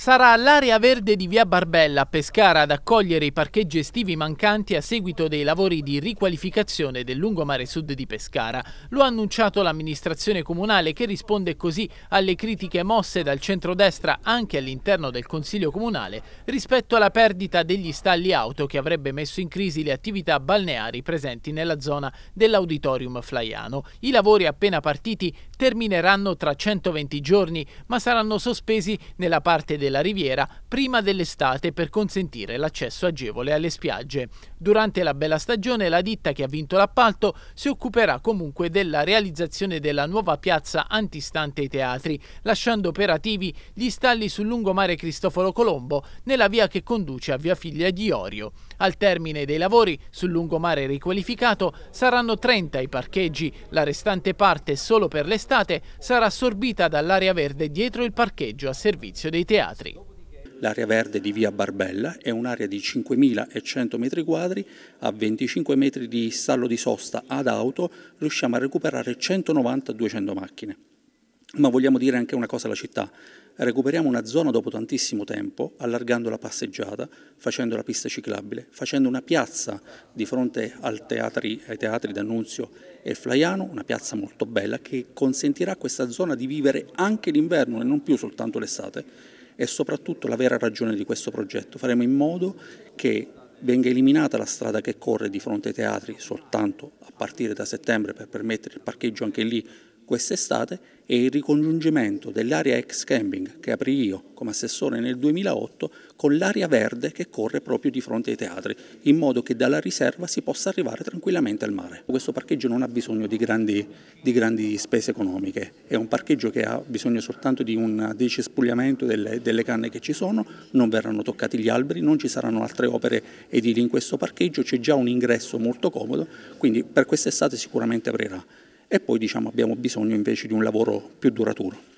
Sarà l'area verde di via Barbella a Pescara ad accogliere i parcheggi estivi mancanti a seguito dei lavori di riqualificazione del lungomare sud di Pescara. Lo ha annunciato l'amministrazione comunale che risponde così alle critiche mosse dal centrodestra anche all'interno del Consiglio Comunale rispetto alla perdita degli stalli auto che avrebbe messo in crisi le attività balneari presenti nella zona dell'auditorium flaiano. I lavori appena partiti termineranno tra 120 giorni ma saranno sospesi nella parte del della Riviera prima dell'estate per consentire l'accesso agevole alle spiagge. Durante la bella stagione la ditta che ha vinto l'appalto si occuperà comunque della realizzazione della nuova piazza antistante ai teatri, lasciando operativi gli stalli sul lungomare Cristoforo Colombo nella via che conduce a Via Figlia di Orio. Al termine dei lavori sul lungomare riqualificato saranno 30 i parcheggi, la restante parte solo per l'estate sarà assorbita dall'area verde dietro il parcheggio a servizio dei teatri metri. L'area verde di via Barbella è un'area di 5.100 metri quadri, a 25 metri di stallo di sosta ad auto riusciamo a recuperare 190-200 macchine. Ma vogliamo dire anche una cosa alla città, recuperiamo una zona dopo tantissimo tempo, allargando la passeggiata, facendo la pista ciclabile, facendo una piazza di fronte teatri, ai teatri d'Annunzio e Flaiano, una piazza molto bella che consentirà a questa zona di vivere anche l'inverno e non più soltanto l'estate è soprattutto la vera ragione di questo progetto. Faremo in modo che venga eliminata la strada che corre di fronte ai teatri soltanto a partire da settembre per permettere il parcheggio anche lì quest'estate è il ricongiungimento dell'area ex camping che aprì io come assessore nel 2008 con l'area verde che corre proprio di fronte ai teatri, in modo che dalla riserva si possa arrivare tranquillamente al mare. Questo parcheggio non ha bisogno di grandi, di grandi spese economiche, è un parcheggio che ha bisogno soltanto di un decespugliamento delle, delle canne che ci sono, non verranno toccati gli alberi, non ci saranno altre opere edili in questo parcheggio, c'è già un ingresso molto comodo, quindi per quest'estate sicuramente aprirà e poi diciamo, abbiamo bisogno invece di un lavoro più duraturo.